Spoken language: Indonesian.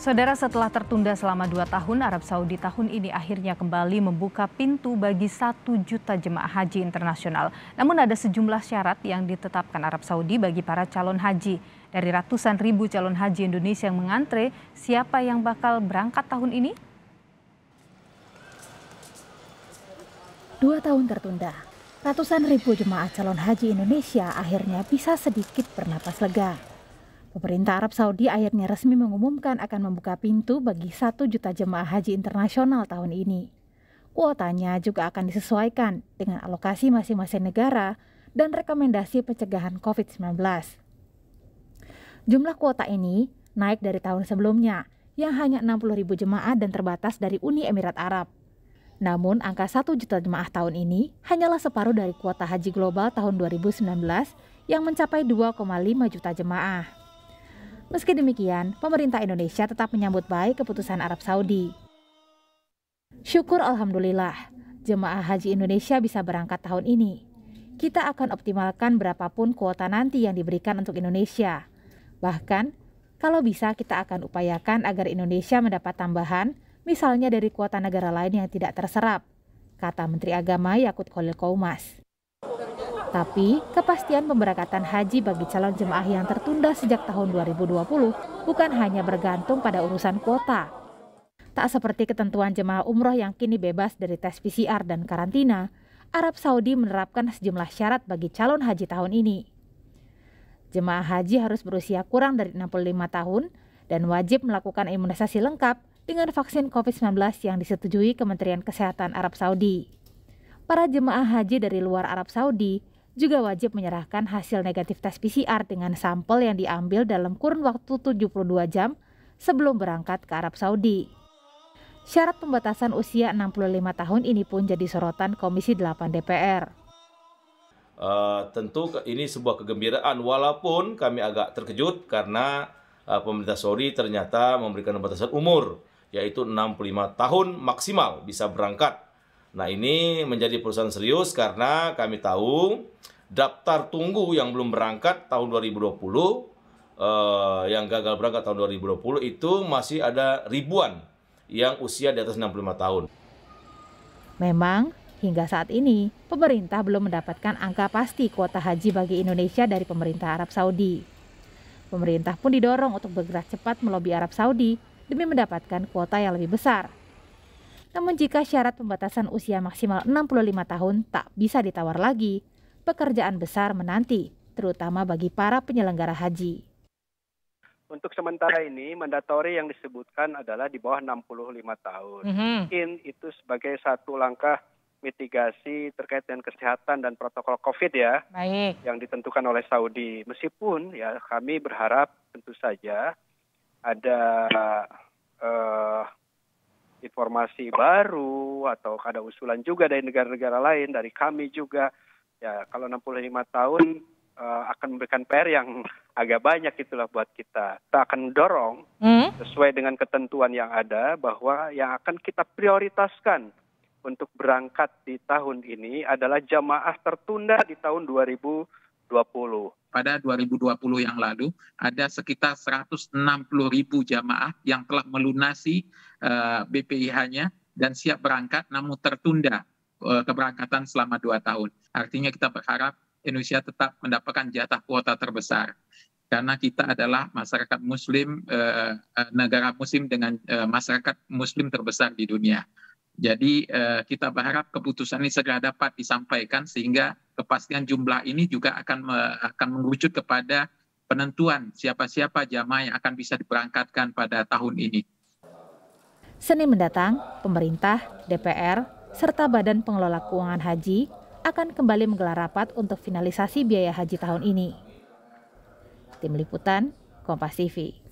Saudara setelah tertunda selama dua tahun, Arab Saudi tahun ini akhirnya kembali membuka pintu bagi satu juta jemaah haji internasional. Namun ada sejumlah syarat yang ditetapkan Arab Saudi bagi para calon haji. Dari ratusan ribu calon haji Indonesia yang mengantre, siapa yang bakal berangkat tahun ini? Dua tahun tertunda, ratusan ribu jemaah calon haji Indonesia akhirnya bisa sedikit bernapas lega. Pemerintah Arab Saudi akhirnya resmi mengumumkan akan membuka pintu bagi satu juta jemaah haji internasional tahun ini. Kuotanya juga akan disesuaikan dengan alokasi masing-masing negara dan rekomendasi pencegahan COVID-19. Jumlah kuota ini naik dari tahun sebelumnya, yang hanya 60 ribu jemaah dan terbatas dari Uni Emirat Arab. Namun, angka satu juta jemaah tahun ini hanyalah separuh dari kuota haji global tahun 2019 yang mencapai 2,5 juta jemaah. Meski demikian, pemerintah Indonesia tetap menyambut baik keputusan Arab Saudi. Syukur Alhamdulillah, jemaah haji Indonesia bisa berangkat tahun ini. Kita akan optimalkan berapapun kuota nanti yang diberikan untuk Indonesia. Bahkan, kalau bisa kita akan upayakan agar Indonesia mendapat tambahan, misalnya dari kuota negara lain yang tidak terserap, kata Menteri Agama Yakut Kolil Koumas. Tapi, kepastian pemberangkatan haji bagi calon jemaah yang tertunda sejak tahun 2020 bukan hanya bergantung pada urusan kuota. Tak seperti ketentuan jemaah umroh yang kini bebas dari tes PCR dan karantina, Arab Saudi menerapkan sejumlah syarat bagi calon haji tahun ini. Jemaah haji harus berusia kurang dari 65 tahun dan wajib melakukan imunisasi lengkap dengan vaksin COVID-19 yang disetujui Kementerian Kesehatan Arab Saudi. Para jemaah haji dari luar Arab Saudi juga wajib menyerahkan hasil negatif tes PCR dengan sampel yang diambil dalam kurun waktu 72 jam sebelum berangkat ke Arab Saudi. Syarat pembatasan usia 65 tahun ini pun jadi sorotan Komisi 8 DPR. Uh, tentu ini sebuah kegembiraan walaupun kami agak terkejut karena uh, pemerintah Saudi ternyata memberikan pembatasan umur yaitu 65 tahun maksimal bisa berangkat Nah ini menjadi perusahaan serius karena kami tahu daftar tunggu yang belum berangkat tahun 2020 eh, yang gagal berangkat tahun 2020 itu masih ada ribuan yang usia di atas 65 tahun. Memang hingga saat ini pemerintah belum mendapatkan angka pasti kuota haji bagi Indonesia dari pemerintah Arab Saudi. Pemerintah pun didorong untuk bergerak cepat melobi Arab Saudi demi mendapatkan kuota yang lebih besar. Namun jika syarat pembatasan usia maksimal 65 tahun tak bisa ditawar lagi, pekerjaan besar menanti, terutama bagi para penyelenggara haji. Untuk sementara ini, mandatori yang disebutkan adalah di bawah 65 tahun. Mm -hmm. Mungkin itu sebagai satu langkah mitigasi terkait dengan kesehatan dan protokol COVID ya, Baik. yang ditentukan oleh Saudi. Meskipun ya kami berharap tentu saja ada uh, informasi baru atau ada usulan juga dari negara-negara lain dari kami juga ya kalau 65 tahun uh, akan memberikan PR yang agak banyak itulah buat kita kita akan dorong hmm? sesuai dengan ketentuan yang ada bahwa yang akan kita prioritaskan untuk berangkat di tahun ini adalah jamaah tertunda di tahun 2020 pada 2020 yang lalu ada sekitar 160 ribu jamaah yang telah melunasi uh, eh, BPIH-nya dan siap berangkat namun tertunda uh, keberangkatan selama dua tahun. Artinya kita berharap Indonesia tetap mendapatkan jatah kuota terbesar karena kita adalah masyarakat muslim uh, negara muslim dengan uh, masyarakat muslim terbesar di dunia. Jadi eh, kita berharap keputusan ini segera dapat disampaikan sehingga kepastian jumlah ini juga akan me, akan mengerucut kepada penentuan siapa-siapa jamaah yang akan bisa diberangkatkan pada tahun ini. Senin mendatang, pemerintah, DPR, serta Badan Pengelola Keuangan Haji akan kembali menggelar rapat untuk finalisasi biaya haji tahun ini. Tim Liputan, Kompas TV.